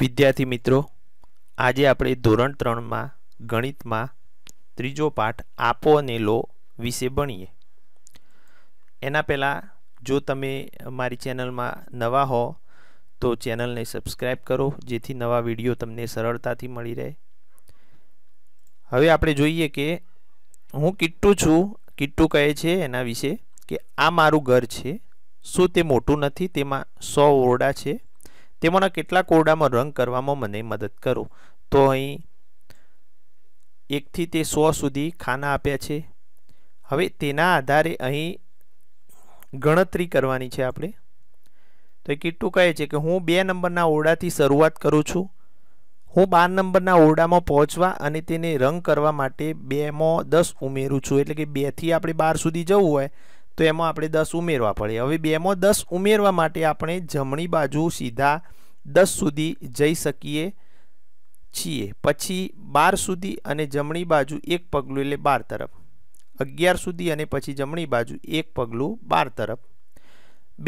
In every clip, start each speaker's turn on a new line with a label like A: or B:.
A: વિદ્યાર્થી મિત્રો આજે આપણે ધોરણ 3 માં ગણિત માં ત્રીજો પાઠ આપો ને લો વિશે ભણીએ એના પહેલા જો તમે મારી ચેનલ માં નવા હો તો ચેનલ ને સબ્સ્ક્રાઇબ કરો જેથી નવા વિડિયો તમને સરળતાથી મળી રહે હવે આપણે જોઈએ કે હું કિટ્ટુ છું કિટ્ટુ કહે છે એના વિશે કે આ મારું ઘર છે સોતે મોટું નથી તેમાં 100 ઓરડા છે તેમાંના કેટલાક ઓરડામાં રંગ કરવામાં મને મદદ કરો તો અહીં એકથી તે સો સુધી ખાના આપ્યા છે હવે તેના આધારે અહીં ગણતરી કરવાની છે આપણે તો એ કિટ્ટુ કહે છે કે હું બે નંબરના ઓરડાથી શરૂઆત કરું છું હું બાર નંબરના ઓરડામાં પહોંચવા અને તેને રંગ કરવા માટે બેમાં દસ ઉમેરું છું એટલે કે બેથી આપણે બાર સુધી જવું હોય તો એમાં આપણે 10 ઉમેરવા પડે હવે 2 માં 10 ઉમેરવા માટે આપણે જમણી બાજુ સીધા 10 સુધી જઈ સકીએ છીએ પછી 12 સુધી અને જમણી બાજુ એક પગલું લે 12 તરફ 11 સુધી અને પછી જમણી બાજુ એક પગલું 12 તરફ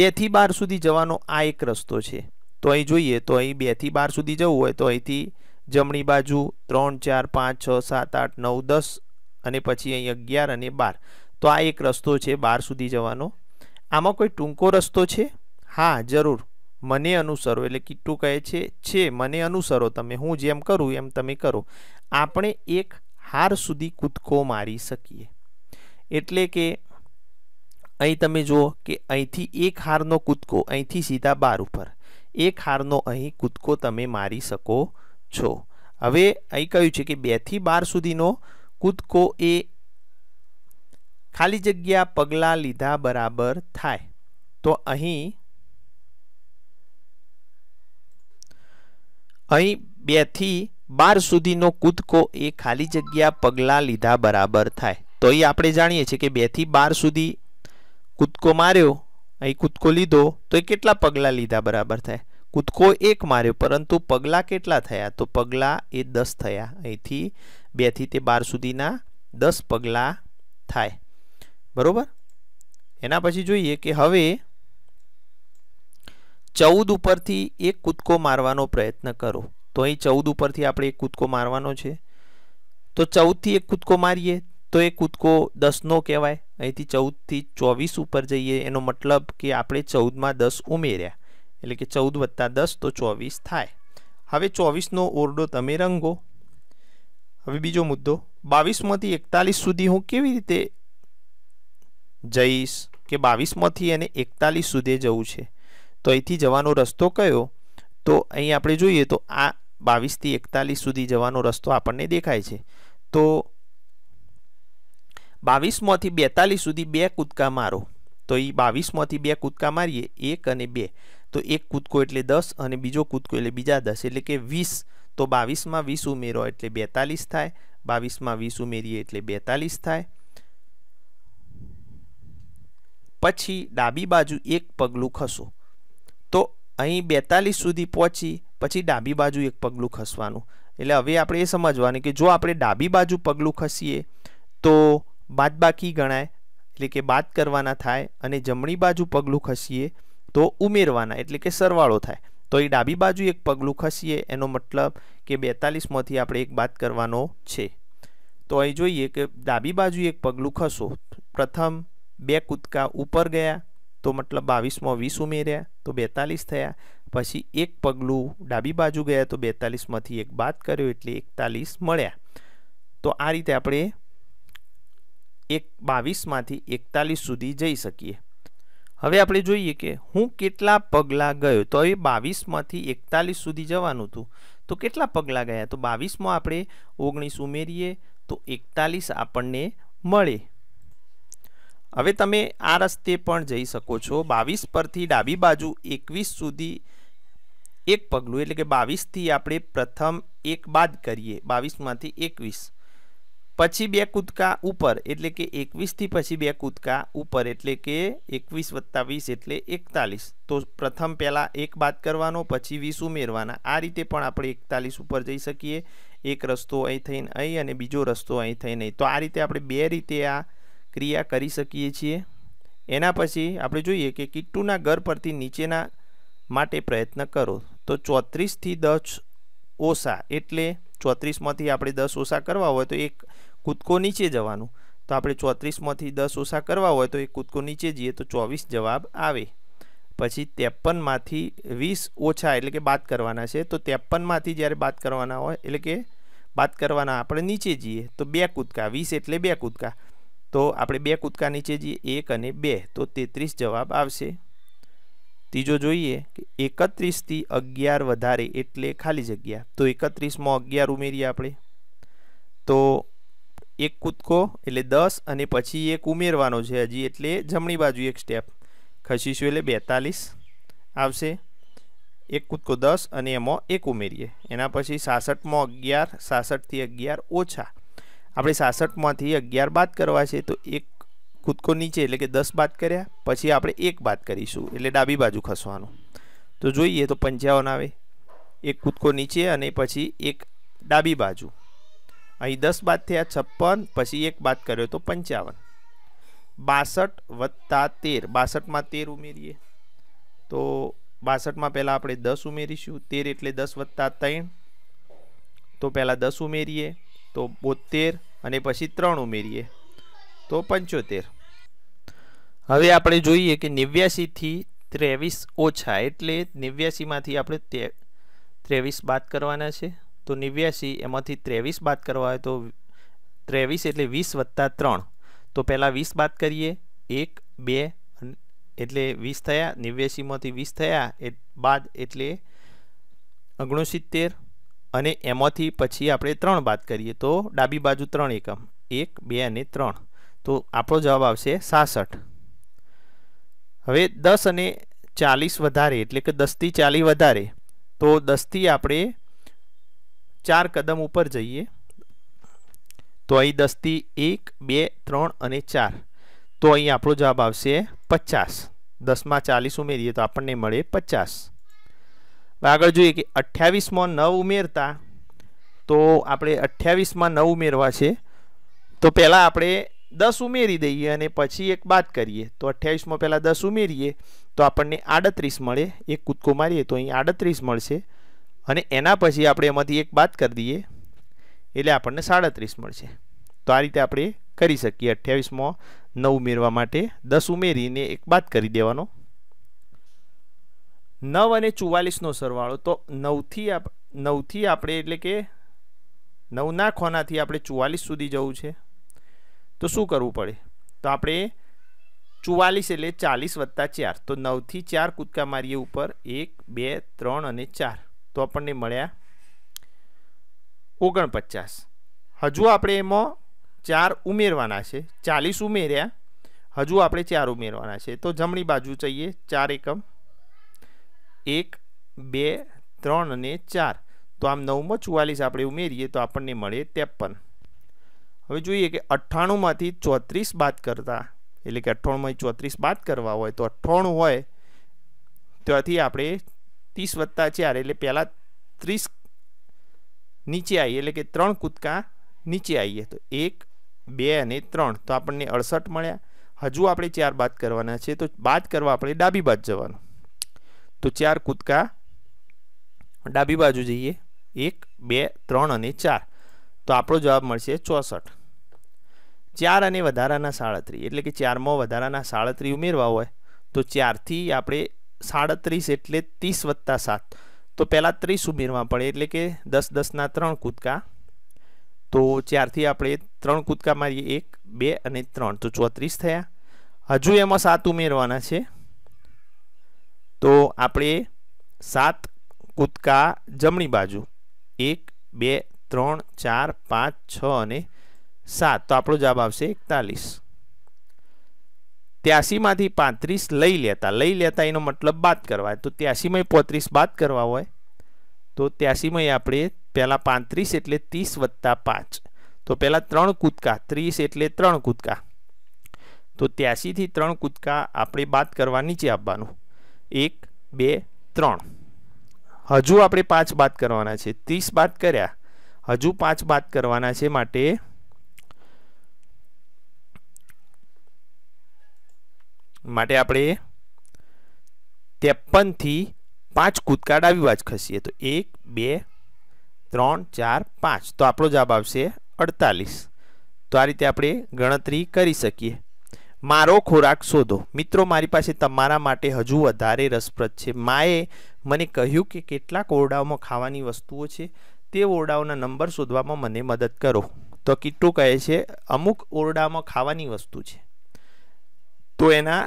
A: 2 થી 12 સુધી જવાનો આ એક રસ્તો છે તો અહીં જોઈએ તો અહીં 2 થી 12 સુધી જવું હોય તો અહીંથી જમણી બાજુ 3 4 5 6 7 8 9 10 અને પછી અહીં 11 અને 12 તો આ એક રસ્તો છે 12 સુધી જવાનો આમાં કોઈ ટૂંકો રસ્તો છે હા જરૂર મને અનુસરો એટલે કે ટૂક કહે છે છે મને અનુસરો તમે હું જેમ કરું એમ તમે કરો આપણે એક હાર સુધી કૂદકો મારી સકીએ એટલે કે અહી તમે જુઓ કે અહીથી એક હાર નો કૂદકો અહીથી સીધા 12 ઉપર એક હાર નો અહી કૂદકો તમે મારી શકો છો હવે અહી કયું છે કે 2 થી 12 સુધીનો કૂદકો એ खाली જગ્યા पगला लिधा बराबर થાય તો અહી અહી 2 થી 12 સુધીનો કૂદકો એ ખાલી જગ્યા પગલા લીધા બરાબર થાય તો એ આપણે જાણીએ છીએ કે 2 થી 12 સુધી કૂદકો માર્યો અહી કૂદકો લીધો તો કેટલા પગલા લીધા બરાબર થાય કૂદકો એક માર્યો પરંતુ પગલા કેટલા થયા તો પગલા એ 10 થયા અહીથી 2 થી તે 12 સુધીના 10 પગલા થાય बरोबर هناخد પછી જોઈએ કે હવે 14 ઉપર થી એક કૂદકો મારવાનો પ્રયત્ન કરો તો અહી 14 ઉપર થી આપણે એક કૂદકો મારવાનો છે તો 14 થી એક કૂદકો મારીએ તો એક કૂદકો 10 નો કહેવાય અહી થી 14 થી 24 ઉપર જઈએ એનો મતલબ કે આપણે 14 માં 10 ઉમેર્યા એટલે કે 14 + 10 તો 24 થાય હવે 24 નો ઓરડો તમે રંગો હવે બીજો મુદ્દો 22 માં થી 41 સુધી હું કેવી રીતે જયસ કે 22 માંથી અને 41 સુધી જવાનું છે તો આથી જવાનો રસ્તો કયો તો અહીં આપણે જોઈએ તો આ 22 થી 41 સુધી જવાનો રસ્તો આપણે દેખાય છે તો 22 માંથી 42 સુધી બે કૂદકા મારો તો ઈ 22 માંથી બે કૂદકા મારીએ 1 અને 2 તો એક કૂદકો એટલે 10 અને બીજો કૂદકો એટલે બીજા 10 એટલે કે 20 તો 22 માં 20 ઉમેરો એટલે 42 થાય 22 માં 20 ઉમેરીએ એટલે 42 થાય પછી ડાબી બાજુ એક પગલું ખસો તો અહી 42 સુધી પહોંચી પછી ડાબી બાજુ એક પગલું ખસવાનું એટલે હવે આપણે એ સમજવાનું કે જો આપણે ડાબી બાજુ પગલું ખસીએ તો વાત બાકી ગણાય એટલે કે વાત કરવાનો થાય અને જમણી બાજુ પગલું ખસીએ તો ઉમીરવાના એટલે કે સરવાળો થાય તો એ ડાબી બાજુ એક પગલું ખસીએ એનો મતલબ કે 42 માંથી આપણે એક વાત કરવાનો છે તો અહી જોઈએ કે ડાબી બાજુ એક પગલું ખસો પ્રથમ બે કૂદકા ઉપર ગયા તો મતલબ 22 માં 20 ઉમેર્યા તો 42 થયા પછી એક પગલું ડાબી બાજુ ગયા તો 42 માંથી એક બાદ કર્યો એટલે 41 મળ્યા તો આ રીતે આપણે એક 22 માંથી 41 સુધી જઈ સકીએ હવે આપણે જોઈએ કે હું કેટલા પગલા ગયો તો એ 22 માંથી 41 સુધી જવાનું હતું તો કેટલા પગલા ગયા તો 22 માં આપણે 19 ઉમેરીએ તો 41 આપણને મળ્યા હવે તમે આ રસ્તે પણ જઈ શકો છો બાવીસ પરથી ડાબી બાજુ એકવીસ સુધી એક પગલું એટલે કે બાવીસથી આપણે પ્રથમ એક બાદ કરીએ બાવીસમાંથી એકવીસ પછી બે કૂદકા ઉપર એટલે કે એકવીસથી પછી બે કૂદકા ઉપર એટલે કે એકવીસ વત્તા વીસ એટલે એકતાલીસ તો પ્રથમ પહેલાં એક બાદ કરવાનો પછી વીસ ઉમેરવાના આ રીતે પણ આપણે એકતાલીસ ઉપર જઈ શકીએ એક રસ્તો અહીં થઈને અહીં અને બીજો રસ્તો અહીં થઈને અહીં તો આ રીતે આપણે બે રીતે આ ક્રિયા કરી સકીએ છીએ એના પછી આપણે જોઈએ કે કિટ્ટુ ના ઘર પરથી નીચેના માટે પ્રયત્ન કરો તો 34 થી 10 ઓસા એટલે 34 માંથી આપણે 10 ઓસા કરવા હોય તો એક કૂદકો નીચે જવાનું તો આપણે 34 માંથી 10 ઓસા કરવા હોય તો એક કૂદકો નીચે જઈએ તો 24 જવાબ આવે પછી 53 માંથી 20 ઓછા એટલે કે બાદ કરવાના છે તો 53 માંથી જ્યારે બાદ કરવાનો હોય એટલે કે બાદ કરવાનો આપણે નીચે જઈએ તો બે કૂદકા 20 એટલે બે કૂદકા તો આપણે બે કૂદકા નીચેજી એક અને બે તો 33 જવાબ આવશે ત્રીજો જોઈએ કે 31 થી 11 વધારે એટલે ખાલી જગ્યા તો 31 માં 11 ઉમેરીયા આપણે તો એક કૂદકો એટલે 10 અને પછી એક ઉમેરવાનો છે હજી એટલે જમણી બાજુ એક સ્ટેપ ખસીશું એટલે 42 આવશે એક કૂદકો 10 અને એમાં એક ઉમેરીએ એના પછી 67 માં 11 67 થી 11 ઓછા આપડે 66 માંથી 11 બાદ કરવા છે તો એક કૂદકો નીચે એટલે કે 10 બાદ કર્યા પછી આપણે એક બાદ કરીશું એટલે ડાબી બાજુ ખસવાનો તો જોઈએ તો 55 આવે એક કૂદકો નીચે અને પછી એક ડાબી બાજુ અહીં 10 બાદ થયા 56 પછી એક બાદ કર્યો તો 55 62 + 13 62 માં 13 ઉમેરીએ તો 62 માં પહેલા આપણે 10 ઉમેરીશું 13 એટલે 10 + 3 તો પહેલા 10 ઉમેરીએ तो 72 અને પછી 3 ઉમેરીએ તો 75 હવે આપણે જોઈએ કે 89 થી 23 ઓછા એટલે 89 માંથી આપણે 13 23 બાદ કરવાનું છે તો 89 એમાંથી 23 બાદ કરવા તો 23 એટલે 20 + 3 તો પહેલા 20 બાદ કરીએ 1 2 એટલે 20 થયા 89 માંથી 20 થયા એ બાદ એટલે 69 અને એમાંથી પછી આપણે ત્રણ વાત કરીએ તો ડાબી બાજુ 3 1 1 2 અને 3 તો આપણો જવાબ આવશે 67 હવે 10 અને 40 વધારે એટલે કે 10 થી 40 વધારે તો 10 થી આપણે 4 કદમ ઉપર જઈએ તો અહીં 10 થી 1 2 3 અને 4 તો અહીં આપણો જવાબ આવશે 50 10 માં 40 ઉમેરીએ તો આપણને મળે 50봐 આગળ જોઈએ કે 28 માં 9 ઉમેરતા તો આપણે 28 માં 9 ઉમેરવા છે તો પહેલા આપણે 10 ઉમેરી દઈએ અને પછી એક બાદ કરીએ તો 28 માં પહેલા 10 ઉમેરીએ તો આપણને 38 મળે એક કૂદકો મારીએ તો અહીં 38 મળશે અને એના પછી આપણે એમાંથી એક બાદ કરી દઈએ એટલે આપણને 37 મળશે તો આ રીતે આપણે કરી સકી 28 માં 9 ઉમેરવા માટે 10 ઉમેરીને એક બાદ કરી દેવાનો 9 અને 44 નો સરવાળો તો 9 થી 9 થી આપણે એટલે કે 9 ના કોના થી આપણે 44 સુધી જવું છે તો શું કરવું પડે તો આપણે 44 એટલે 40 + 4 તો 9 થી 4 કૂદકા મારીએ ઉપર 1 2 3 અને 4 તો આપણને મળ્યા 49 હજુ આપણે એમાં 4 ઉમેરવાના છે 40 ઉમેર્યા હજુ આપણે 4 ઉમેરવાના છે તો જમણી બાજુ જોઈએ 4 * 1 1 2 3 અને 4 તો આમ 9 માં 44 આપણે ઉમેરીએ તો આપણને મળે 53 હવે જોઈએ કે 98 માંથી 34 બાદ કરતા એટલે કે 98 માંથી 34 બાદ કરવા હોય તો 98 હોય તેથી આપણે 30 + 4 એટલે પહેલા 30 નીચે આઈ એટલે કે ત્રણ કૂદકા નીચે આઈએ તો 1 2 અને 3 તો આપણને 68 મળ્યા હજુ આપણે ચાર બાદ કરવાના છે તો બાદ કરવા આપણે ડાબી બાજુ જવાનું તો 4 કૂદકા ડાબી બાજુ જઈએ 1 2 3 અને 4 તો આપણો જવાબ મળશે 64 4 અને વધારેના 37 એટલે કે 4મો વધારેના 37 ઉમેરવા હોય તો 4 થી આપણે 37 એટલે 30 + 7 તો પહેલા 30 ઉમેરવા પડે એટલે કે 10 10 ના 3 કૂદકા તો 4 થી આપણે 3 કૂદકા મારીએ 1 2 અને 3 તો 34 થયા હજુ એમાં 7 ઉમેરવાના છે તો આપણે 7 કૂદકા જમણી બાજુ 1 2 3 4 5 6 અને 7 તો આપણો જવાબ આવશે 41 83 માંથી 35 લઈ લેતા લઈ લેતા એનો મતલબ બાદ કરવાય તો 83 માં 35 બાદ કરવા હોય તો 83 માં આપણે પહેલા 35 એટલે 30 + 5 તો પહેલા 3 કૂદકા 30 એટલે 3 કૂદકા તો 83 થી 3 કૂદકા આપણે બાદ કરવાની છે આવવાનું 1 2 3 હજુ આપણે 5 બાદ કરવાનો છે 30 બાદ કર્યા હજુ 5 બાદ કરવાનો છે માટે માટે આપણે 53 થી 5 કૂદકા ડાબી બાજ ખસીએ તો 1 2 3 4 5 તો આપણો જવાબ આવશે 48 તો આ રીતે આપણે ગણતરી કરી સકીએ મારો ખોરાક શોધો મિત્રો મારી પાસે તમારા માટે હજુ વધારે રસપ્રદ છે માએ મને કહ્યું કે કેટલાક ઓરડાઓમાં ખાવાની વસ્તુઓ છે તે ઓરડાઓના નંબર શોધવામાં મને મદદ કરો તો કિટ્ટુ કહે છે અમુક ઓરડામાં ખાવાની વસ્તુ છે તો એના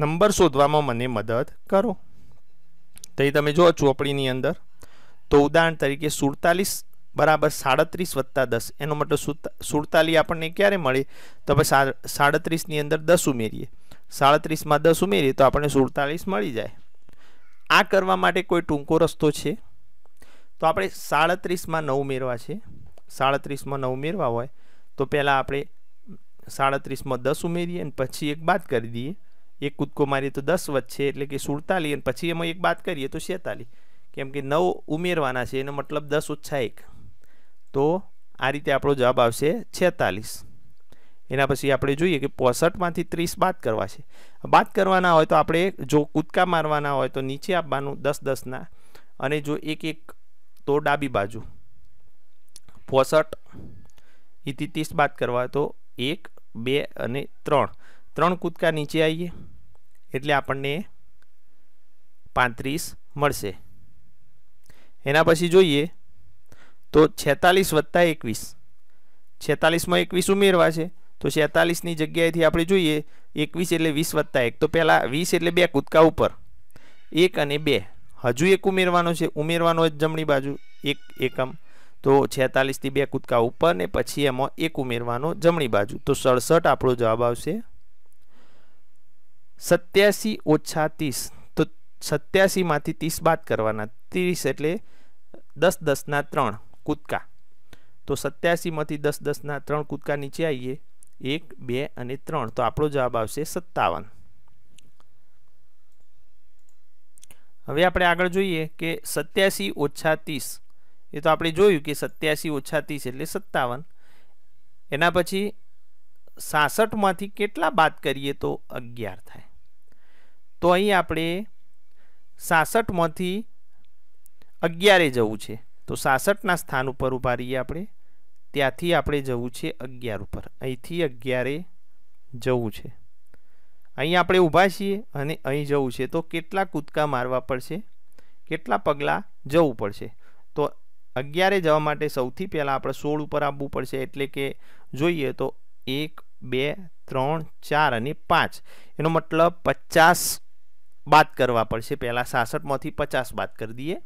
A: નંબર શોધવામાં મને મદદ કરો તો તમે જુઓ ચોપડીની અંદર તો ઉદાહરણ તરીકે સુડતાલીસ बराबर 37 + 10 એનો મતલબ 47 આપણને ક્યારે મળી તો પછી 37 ની અંદર 10 ઉમેરીએ 37 માં 10 ઉમેરીએ તો આપણને 47 મળી જાય આ કરવા માટે કોઈ ટૂંકો રસ્તો છે તો આપણે 37 માં 9 ઉમેરવા છે 37 માં 9 ઉમેરવા હોય તો પહેલા આપણે 37 માં 10 ઉમેરીએ અને પછી એક બાદ કરી દઈએ એક ઉધકો મારીએ તો 10 વધ છે એટલે કે 47 અને પછી એમાં એક બાદ કરીએ તો 47 કેમ કે 9 ઉમેરવાના છે એનો મતલબ 10 - 1 તો આ રીતે આપણો જવાબ આવશે 46 એના પછી આપણે જોઈએ કે 65 માંથી 30 બાદ કરવા છે બાદ કરવાના હોય તો આપણે જો કૂદકા મારવાના હોય તો નીચે આવવાનું 10 10 ના અને જો એક એક તો ડાબી બાજુ 65 ഇതിથી 30 બાદ કરવા તો 1 2 અને 3 ત્રણ કૂદકા નીચે આઈએ એટલે આપણને 35 મળશે એના પછી જોઈએ તો 46 + 21 46 માં 21 ઉમેરવા છે તો 46 ની જગ્યાએ થી આપણે જોઈએ 21 એટલે 20 + 1 તો પહેલા 20 એટલે બે કૂદકા ઉપર 1 અને 2 હજુ એક ઉમેરવાનો છે ઉમેરવાનો છે જમણી બાજુ એક એકમ તો 46 થી બે કૂદકા ઉપર ને પછી એમાં એક ઉમેરવાનો જમણી બાજુ તો 67 આપણો જવાબ આવશે 87 - 30 તો 87 માંથી 30 બાદ કરવાના 30 એટલે 10 10 ના 3 કુટકા તો 87 માંથી 10 10 ના ત્રણ કુટકા નીચે આઈએ 1 2 અને 3 તો આપણો જવાબ આવશે 57 હવે આપણે આગળ જોઈએ કે 87 - 30 એ તો આપણે જોયું કે 87 - 30 એટલે 57 એના પછી 66 માંથી કેટલા બાદ કરીએ તો 11 થાય તો અહીં આપણે 66 માંથી 11 જવું છે તો 66 ના સ્થાન ઉપર ઉભા રહીએ આપણે ત્યાંથી આપણે જવું છે 11 ઉપર અહીંથી 11 એ જવું છે અહીં આપણે ઊભા છીએ અને અહીં જવું છે તો કેટલા કૂદકા મારવા પડશે કેટલા પગલા જવું પડશે તો 11 એ જવા માટે સૌથી પહેલા આપણે 16 ઉપર આવવું પડશે એટલે કે જોઈએ તો 1 2 3 4 અને 5 એનો મતલબ 50 બાદ કરવા પડશે પહેલા 66 માંથી 50 બાદ કરી દઈએ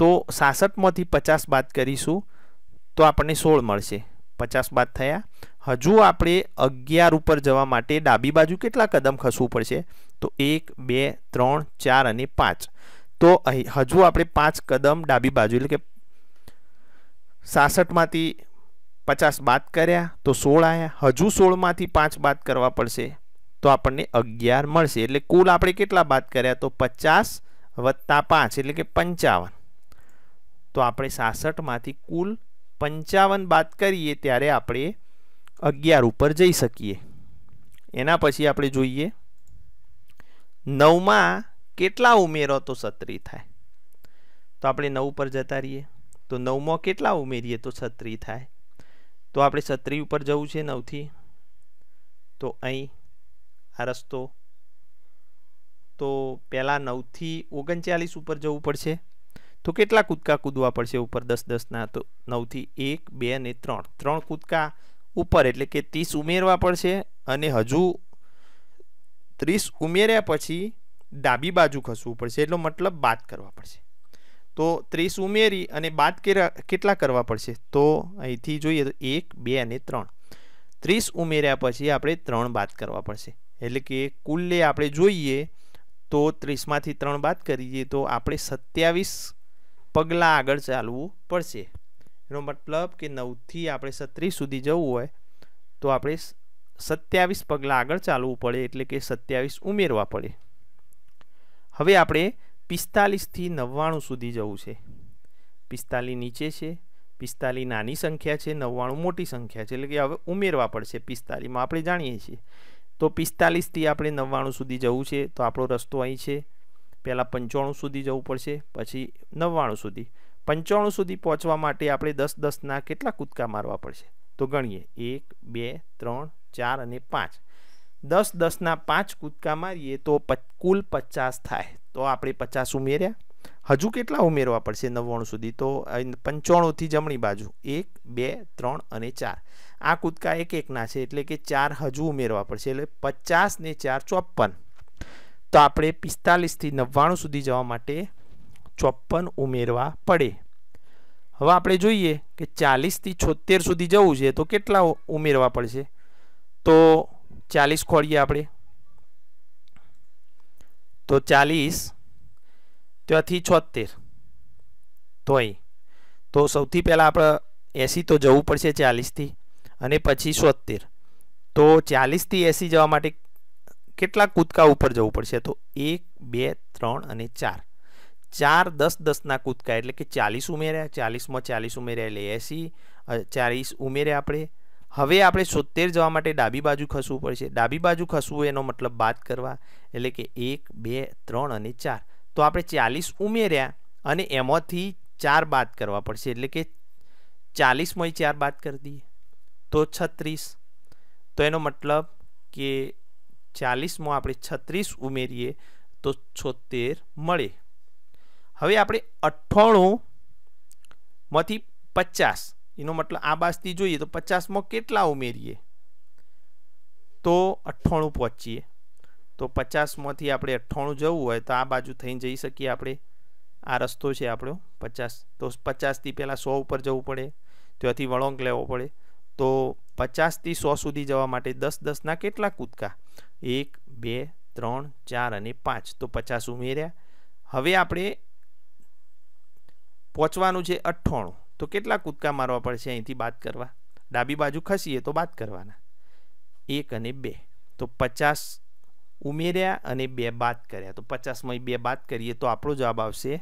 A: તો 66 માંથી 50 બાદ કરીશું તો આપણને 16 મળશે 50 બાદ થયા હજુ આપણે 11 ઉપર જવા માટે ડાબી બાજુ કેટલા કદમ ખસવું પડશે તો 1 2 3 4 અને 5 તો હજુ આપણે 5 કદમ ડાબી બાજુ એટલે કે 66 માંથી 50 બાદ કર્યા તો 16 હજુ 16 માંથી 5 બાદ કરવા પડશે તો આપણને 11 મળશે એટલે કુલ આપણે કેટલા બાદ કર્યા તો 50 + 5 એટલે કે 55 તો આપણે 66 માંથી કુલ 55 બાદ કરીએ ત્યારે આપણે 11 ઉપર જઈ સકીએ એના પછી આપણે જોઈએ 9 માં કેટલા ઉમેરો તો છત્રી થાય તો આપણે 9 પર જતા રહીએ તો 9 માં કેટલા ઉમેરીએ તો છત્રી થાય તો આપણે છત્રી ઉપર જવું છે 9 થી તો અહી આ રસ્તો તો પહેલા 9 થી 39 ઉપર જવું પડશે તો કેટલા કૂદકા કૂદવા પડશે ઉપર 10 10 ના તો 9 થી 1 2 અને 3 ત્રણ કૂદકા ઉપર એટલે કે 30 ઉમેરવા પડશે અને હજુ 30 ઉમેર્યા પછી દાબી બાજુ ખસવું પડશે એટલે મતલબ વાત કરવા પડશે તો 30 ઉમેરી અને વાત કે કેટલા કરવા પડશે તો અહીંથી જોઈએ તો 1 2 અને 3 30 ઉમેર્યા પછી આપણે ત્રણ વાત કરવા પડશે એટલે કે કુલ લે આપણે જોઈએ તો 30 માંથી ત્રણ વાત કરીએ તો આપણે 27 પગલા આગળ ચાલવું પડશે રોમર પ્લબ કે 9 થી આપણે 36 સુધી જવું હોય તો આપણે 27 પગલા આગળ ચાલવું પડે એટલે કે 27 ઉમેરવા પડે હવે આપણે 45 થી 99 સુધી જવું છે 45 નીચે છે 45 નાની સંખ્યા છે 99 મોટી સંખ્યા છે એટલે કે હવે ઉમેરવા પડશે 45 માં આપણે જાણીએ છીએ તો 45 થી આપણે 99 સુધી જવું છે તો આપણો રસ્તો આઈ છે પહેલા 95 સુધી જવું પડશે પછી 99 સુધી 95 સુધી પહોંચવા માટે આપણે 10 10 ના કેટલા કૂદકા મારવા પડશે તો ગણીએ 1 2 3 4 અને 5 10 10 ના 5 કૂદકા મારીએ તો કુલ 50 થાય તો આપણે 50 ઉમેર્યા હજુ કેટલા ઉમેરવા પડશે 99 સુધી તો 95 થી જમણી બાજુ 1 2 3 અને 4 આ કૂદકા એક એક ના છે એટલે કે 4 હજુ ઉમેરવા પડશે એટલે 50 ને 4 54 તો આપણે 45 થી 99 સુધી જવા માટે 54 ઉમેરવા પડે હવે આપણે જોઈએ કે 40 થી 76 સુધી જવું છે તો કેટલા ઉમેરવા પડશે તો 40 ખોળીએ આપણે તો 40 ત્યાંથી 76 તોય તો સૌથી પહેલા આપણે 80 તો જવું પડશે 40 થી અને પછી 76 તો 40 થી 80 જવા માટે કેટલા કૂદકા ઉપર જવું પડશે તો 1 2 3 અને 4 4 10 10 ના કૂદકા એટલે કે 40 ઉમેર્યા 40 માં 40 ઉમેર્યા લે એસી 40 ઉમેર્યા આપણે હવે આપણે 70 જવા માટે ડાબી બાજુ ખસવું પડશે ડાબી બાજુ ખસવું એનો મતલબ વાત કરવા એટલે કે 1 2 3 અને 4 તો આપણે 40 ઉમેર્યા અને એમાંથી ચાર વાત કરવા પડશે એટલે કે 40 માં એ ચાર વાત કરી દીધી તો 36 તો એનો મતલબ કે 40 માં આપણે 36 ઉમેરીએ તો 76 મળે હવે આપણે 98 માંથી 50 એનો મતલબ આ બાસ્તી જોઈએ તો 50 માં કેટલા ઉમેરીએ તો 98 પહોંચીએ તો 50 માંથી આપણે 98 જવું હોય તો આ બાજુ થઈ જઈ શકે આપણે આ રસ્તો છે આપણો 50 તો 50 થી પહેલા 100 ઉપર જવું પડે ત્યાંથી વણોંક લેવો પડે તો 50 થી 100 સુધી જવા માટે 10 10 ના કેટલા કૂદકા 1 2 3 4 અને 5 તો 50 ઉમેર્યા હવે આપણે પહોંચવાનું છે 98 તો કેટલા કૂદકા મારવા પડશે અહીંથી વાત કરવા ડાબી બાજુ ખસીએ તો વાત કરવાના 1 અને 2 તો 50 ઉમેર્યા અને 2 બાદ કર્યા તો 50 માંથી 2 બાદ કરીએ તો આપણો જવાબ આવશે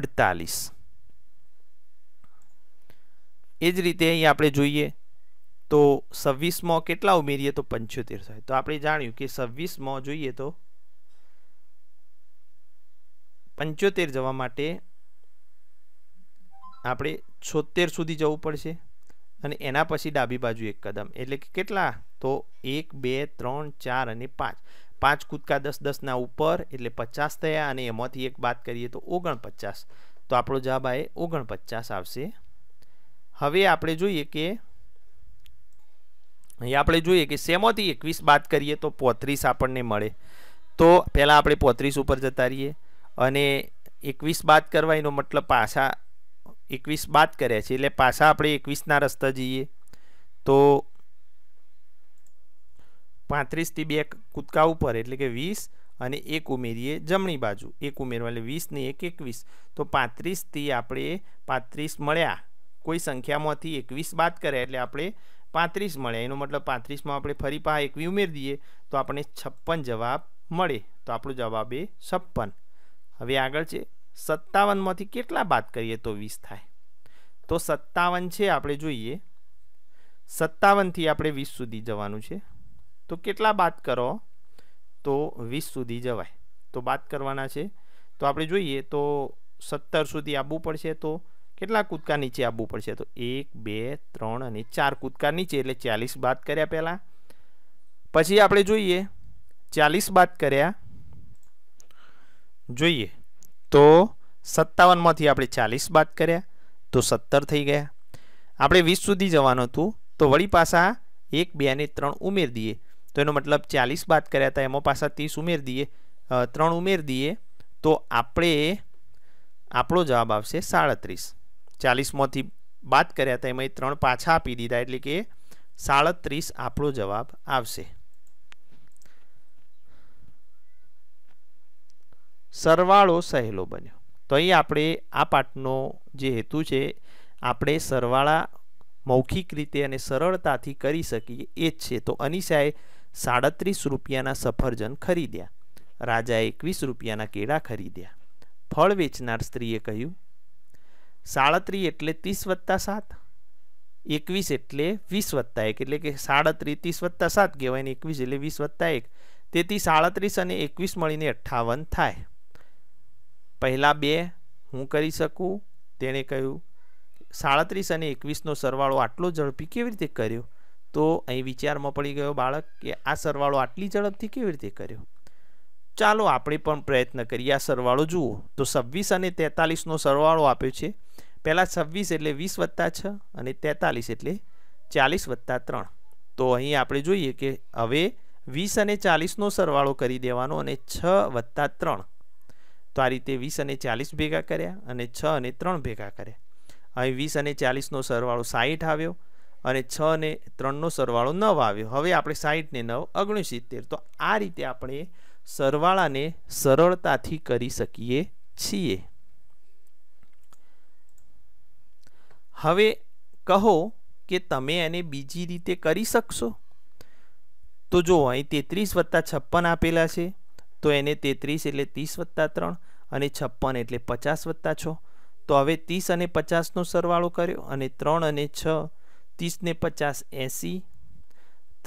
A: 48 એ જ રીતે અહીં આપણે જોઈએ તો 26 માં કેટલા ઉમીરીએ તો 75 થાય તો આપણે જાણ્યું કે 26 માં જોઈએ તો 75 જવા માટે આપણે 76 સુધી જવું પડશે અને એના પછી ડાબી બાજુ એક કદમ એટલે કે કેટલા તો 1 2 3 4 અને 5 5 કૂદકા 10 10 ના ઉપર એટલે 50 થયા અને એમાંથી એક વાત કરીએ તો 49 તો આપણો જવાબ આયે 49 આવશે હવે આપણે જોઈએ કે અહીં આપણે જોઈએ કે શેમાંથી એકવીસ બાદ કરીએ તો પોત્રીસ આપણને મળે તો પહેલાં આપણે પોત્રીસ ઉપર જતા રહીએ અને એકવીસ બાદ કરવા એનો મતલબ પાછા એકવીસ બાદ કર્યા છે એટલે પાછા આપણે એકવીસના રસ્તા જઈએ તો પાંત્રીસથી બે કૂદકા ઉપર એટલે કે વીસ અને એક ઉમેરીએ જમણી બાજુ એક ઉમેરવા એટલે વીસની એક એકવીસ તો પાંત્રીસથી આપણે પાંત્રીસ મળ્યા કોઈ સંખ્યામાંથી એકવીસ બાદ કર્યા એટલે આપણે 35 મળે એનો મતલબ 35 માં આપણે ફરી પા એક વી ઉમેર દઈએ તો આપણને 56 જવાબ મળે તો આપણો જવાબ બે 56 હવે આગળ છે 57 માંથી કેટલા બાદ કરીએ તો 20 થાય તો 57 છે આપણે જોઈએ 57 થી આપણે 20 સુધી જવાનું છે તો કેટલા બાદ કરો તો 20 સુધી જવાય તો બાદ કરવાનું છે તો આપણે જોઈએ તો 17 સુધી આવવું પડશે તો કેટલા કૂદકા નીચે આવવું પડશે તો 1 2 3 અને 4 કૂદકા નીચે એટલે 40 બાદ કર્યા પહેલા પછી આપણે જોઈએ 40 બાદ કર્યા જોઈએ તો 57 માંથી આપણે 40 બાદ કર્યા તો 17 થઈ ગયા આપણે 20 સુધી જવાનું હતું તો વળી પાસા 1 2 ને 3 ઉમેર દઈએ તો એનો મતલબ 40 બાદ કર્યા હતા એમાં પાસા 30 ઉમેર દઈએ 3 ઉમેર દઈએ તો આપડે આપણો જવાબ આવશે 37 40 માંથી વાત કર્યા હતા એમાં એ 3 પાછા આપી દીધા એટલે કે 37 આપણો જવાબ આવશે સરવાળો સહેલો બન્યો તો અહીં આપણે આ પાઠનો જે હેતુ છે આપણે સરવાળા મૌખિક રીતે અને સરળતાથી કરી સકીએ એ છે તો અનિશાય 37 રૂપિયાના સફરજન ખરીદ્યા રાજા 21 રૂપિયાના કેળા ખરીદ્યા ફળ વેચનાર સ્ત્રીએ કહ્યું 37 એટલે 30 + 7 21 એટલે 20 + 1 એટલે કે 37 30 + 7 ગયો અને 21 એટલે 20 + 1 તે 37 અને 21 મળીને 58 થાય पहिला બે હું કરી શકું તેણે કહ્યું 37 અને 21 નો સરવાળો આટલો જળપી કેવી રીતે કર્યો તો એ વિચારમાં પડી ગયો બાળક કે આ સરવાળો આટલી ઝડપથી કેવી રીતે કર્યો ચાલો આપણે પણ પ્રયત્ન કરીએ આ સરવાળો જુઓ તો 26 અને 43 નો સરવાળો આપ્યો છે પહેલા 26 એટલે 20 + 6 અને 43 એટલે 40 + 3 તો અહીં આપણે જોઈએ કે હવે 20 અને 40 નો સરવાળો કરી દેવાનો અને 6 + 3 તો આ રીતે 20 અને 40 ભેગા કર્યા અને 6 અને 3 ભેગા કર્યા હવે 20 અને 40 નો સરવાળો 60 આવ્યો અને 6 અને 3 નો સરવાળો 9 આવ્યો હવે આપણે 60 ને 9 69 તો આ રીતે આપણે સરવાળાને સરળતાથી કરી સકીએ છીએ હવે કહો કે તમે એને બીજી રીતે કરી શકશો તો જો અહીં 33 + 56 આપેલા છે તો એને 33 એટલે 30 + 3 અને 56 એટલે 50 + 6 તો હવે 30 અને 50 નો સરવાળો કર્યો અને 3 અને 6 30 ને 50 80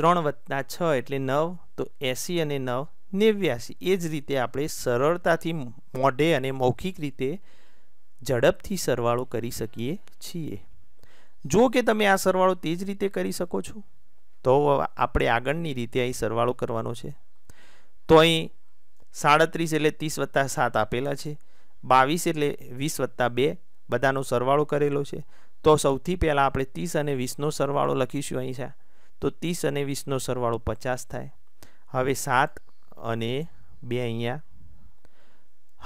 A: 3 + 6 એટલે 9 તો 80 અને 9 89 એ જ રીતે આપણે સરળતાથી મોઢે અને મૌખિક રીતે ઝડપથી સરવાળો કરી સકીએ છીએ જો કે તમે આ સરવાળો તેજ રીતે કરી શકો છો તો આપણે આગળની રીતે આ સરવાળો કરવાનો છે તો અહી 37 એટલે 30 + 7 આપેલા છે 22 એટલે 20 + 2 બધાનો સરવાળો કરેલો છે તો સૌથી પહેલા આપણે 30 અને 20 નો સરવાળો લખીશું અહીંયા તો 30 અને 20 નો સરવાળો 50 થાય હવે 7 અને 2 અહીંયા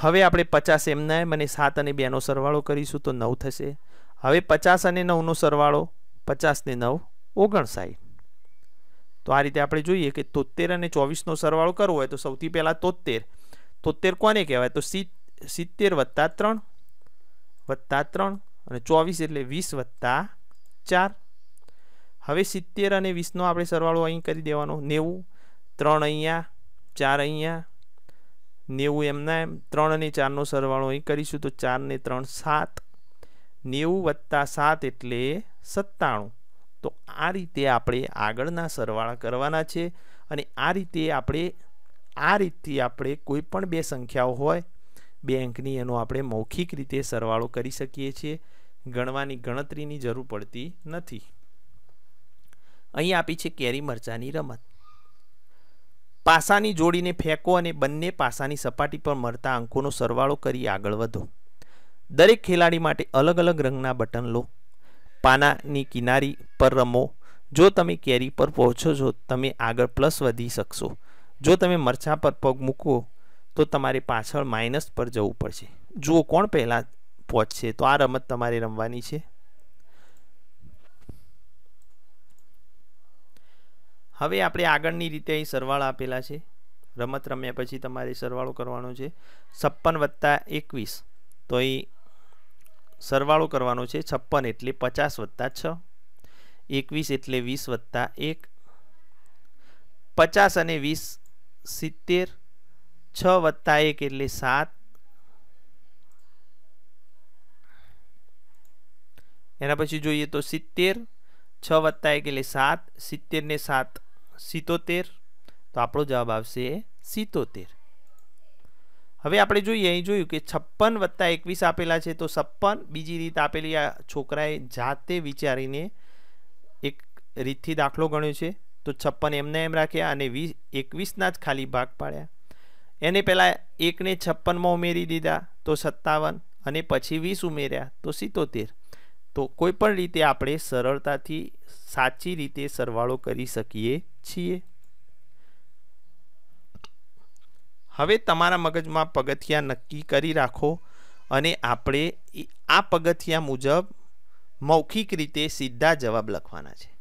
A: હવે આપણે 50 એમને અને 7 અને 2 નો સરવાળો કરીશું તો 9 થશે હવે 50 અને 9 નો સરવાળો 50 ને 9 59 તો આ રીતે આપણે જોઈએ કે 73 અને 24 નો સરવાળો કરવો હોય તો સૌથી પહેલા 73 73 કોને કહેવાય તો 70 + 3 + 3 અને 24 એટલે 20 + 4 હવે 70 અને 20 નો આપણે સરવાળો અહીં કરી દેવાનો 90 3 અહીંયા 4 અહીંયા નેવું એમના એમ ત્રણ અને ચારનો સરવાળો અહીં કરીશું તો ચારને ત્રણ સાત નેવું વત્તા સાત એટલે સત્તાણું તો આ રીતે આપણે આગળના સરવાળા કરવાના છે અને આ રીતે આપણે આ રીતથી આપણે કોઈ પણ બે સંખ્યાઓ હોય બેંકની એનો આપણે મૌખિક રીતે સરવાળો કરી શકીએ છીએ ગણવાની ગણતરીની જરૂર પડતી નથી અહીં આપી છે કેરી મરચાની રમત પાસાની જોડીને ફેંકો અને બંને પાસાની સપાટી પર મળતા અંકોનો સરવાળો કરી આગળ વધો દરેક ખેલાડી માટે અલગ અલગ રંગના બટન લો પાનાની કિનારી પર રમો જો તમે કેરી પર પહોંચો છો તમે આગળ પ્લસ વધી શકશો જો તમે મરચા પર પગ મૂકો તો તમારે પાછળ માઇનસ પર જવું પડશે જુઓ કોણ પહેલાં પહોંચશે તો આ રમત તમારે રમવાની છે હવે આપણે આગળની રીતે સરવાળો આપેલા છે રમત રમતયા પછી તમારે સરવાળો કરવાનો છે 56 + 21 તો એ સરવાળો કરવાનો છે 56 એટલે 50 + 6 21 એટલે 20 + 1 50 અને 20 70 6 + 1 એટલે 7 એના પછી જોઈએ તો 70 6 + 1 એટલે 7 70 ને 7 73 તો આપણો જવાબ આવશે 73 હવે આપણે જોઈએ અહીં જોયું કે 56 + 21 આપેલા છે તો 56 બીજી રીત આપેલી આ છોકરાએ જાતે વિચારીને એક રીતથી દાખલો ગણ્યો છે તો 56 એમને એમ રાખ્યા અને 21 ના જ ખાલી ભાગ પાડ્યા એને પહેલા 1 ને 56 માં ઉમેરી દીધા તો 57 અને પછી 20 ઉમેર્યા તો 77 તો કોઈ પણ રીતે આપણે સરળતાથી સાચી રીતે સરવાળો કરી સકીએ છીએ હવે તમારા મગજમાં પગથિયા નક્કી કરી રાખો અને આપણે આ પગથિયા મુજબ મૌખિક રીતે સીધા જવાબ લખવાના છે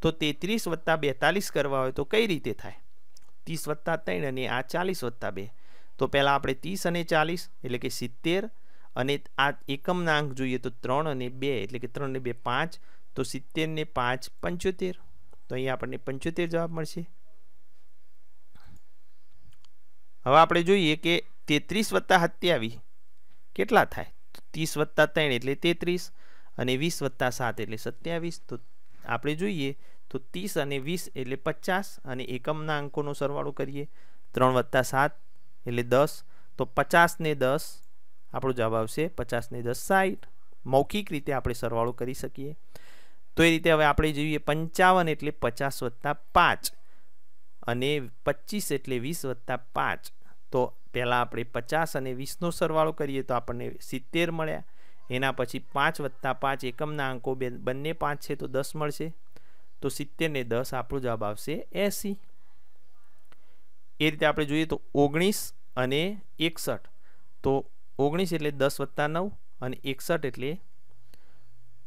A: તો 33 + 42 કરવા હોય તો કઈ રીતે થાય 30 + 3 અને આ 40 + 2 તો પહેલા આપણે 30 અને 40 એટલે કે 70 અને આ એકમ નાંક જોઈએ તો 3 અને 2 એટલે કે 3 ને 2 5 તો 70 ને 5 75 તો અહીં આપણે 75 જવાબ મળશે હવે આપણે જોઈએ કે 33 + 27 કેટલા થાય 30 + 3 એટલે 33 અને 20 + 7 એટલે 27 તો આપણે જોઈએ તો 30 અને 20 એટલે 50 અને એકમ ના अंकोंનો સરવાળો કરીએ 3 + 7 એટલે 10 તો 50 ને 10 આપણો જવાબ આવશે 50 ને 10 60 મૌખિક રીતે આપણે સરવાળો કરી સકીએ તો એ રીતે હવે આપડે જે 55 એટલે 50 + 5 અને 25 એટલે 20 + 5 તો પહેલા આપણે 50 અને 20 નો સરવાળો કરીએ તો આપણને 70 મળ્યા એના પછી 5 + 5 એકમ ના અંકો બંને 5 છે તો 10 મળશે તો 70 ને 10 આપણો જવાબ આવશે 80 એ રીતે આપણે જોઈએ તો 19 અને 61 તો 19 એટલે 10 + 9 અને 61 એટલે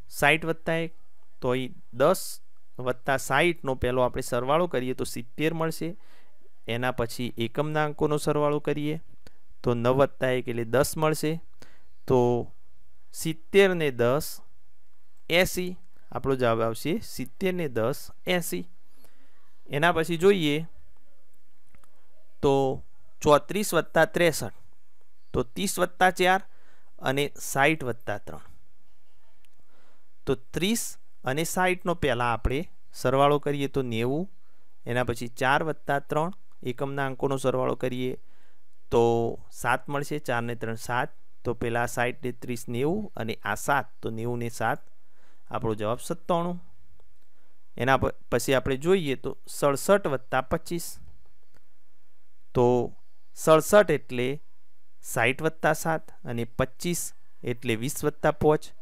A: 60 + 1 તોય 10 + 60 નો પેલા આપણે સરવાળો કરીએ તો 70 મળશે એના પછી એકમના અંકોનો સરવાળો કરીએ તો 9 + 1 એટલે 10 મળશે તો 70 ને 10 80 આપણો જવાબ આવશે 70 ને 10 80 એના પછી જોઈએ તો 34 + 63 તો 30 + 4 અને 60 + 3 તો 30 અને 60 નો પહેલા આપણે સરવાળો કરીએ તો 90 એના પછી 4 + 3 એકમના અંકોનો સરવાળો કરીએ તો 7 મળશે 4 ને 3 7 તો પહેલા 60 ને 30 90 અને આ 7 તો 90 ને 7 આપણો જવાબ 97 એના પછી આપણે જોઈએ તો 67 + 25 તો 67 એટલે 60 + 7 અને 25 એટલે 20 + 5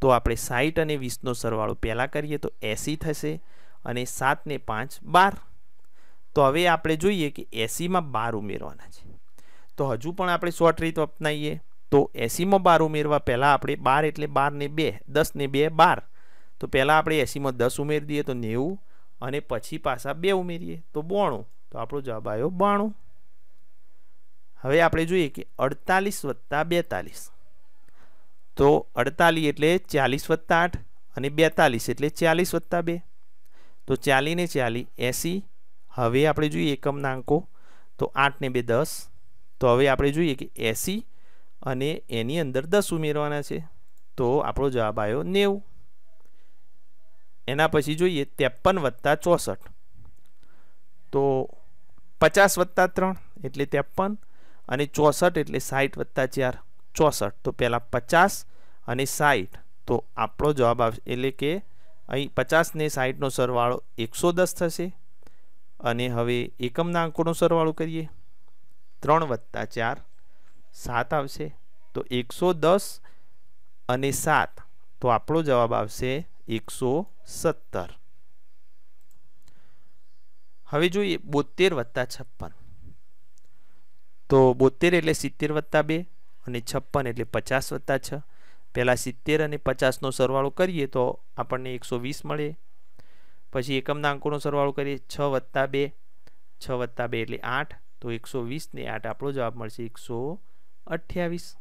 A: તો આપણે 60 અને 20 નો સરવાળો પહેલા કરીએ તો 80 થશે અને 7 ને 5 12 તો હવે આપણે જોઈએ કે 80 માં 12 ઉમેરવાના છે તો હજુ પણ આપણે શોર્ટ રીત અપનાઈએ તો 80 માં 12 ઉમેરવા પહેલા આપણે 12 એટલે 12 ને 2 10 ને 2 12 તો પહેલા આપણે 80 માં 10 ઉમેરી દઈએ તો 90 અને પછી પાછા 2 ઉમેરીએ તો 92 તો આપણો જવાબ આવ્યો 92 અવે આપણે જોઈએ કે 48 + 42 તો 48 એટલે 40 + 8 અને 42 એટલે 40 + 2 તો 40 ને 40 80 હવે આપણે જોઈએ એકમ નાંકો તો 8 ને 2 10 તો હવે આપણે જોઈએ કે 80 અને એની અંદર 10 ઉમેરવાના છે તો આપણો જવાબ આવ્યો 90 એના પછી જોઈએ 53 + 64 તો 50 + 3 એટલે 53 અને 64 એટલે 60 + 4 64 તો પહેલા 50 અને 60 તો આપણો જવાબ આવશે એટલે કે અહીં 50 ને 60 નો સરવાળો 110 થશે અને હવે એકમ ના આંકડાનો સરવાળો કરીએ 3 + 4 7 આવશે તો 110 અને 7 તો આપણો જવાબ આવશે 117 હવે જોઈએ 72 + 56 72 એટલે 70 + 2 અને 56 એટલે 50 + 6 પહેલા 70 અને 50 નો સરવાળો કરીએ તો આપણને 120 મળે પછી એકમના આંકડાનો સરવાળો કરીએ 6 + 2 6 + 2 એટલે 8 તો 120 ને 8 આપણો જવાબ મળશે 128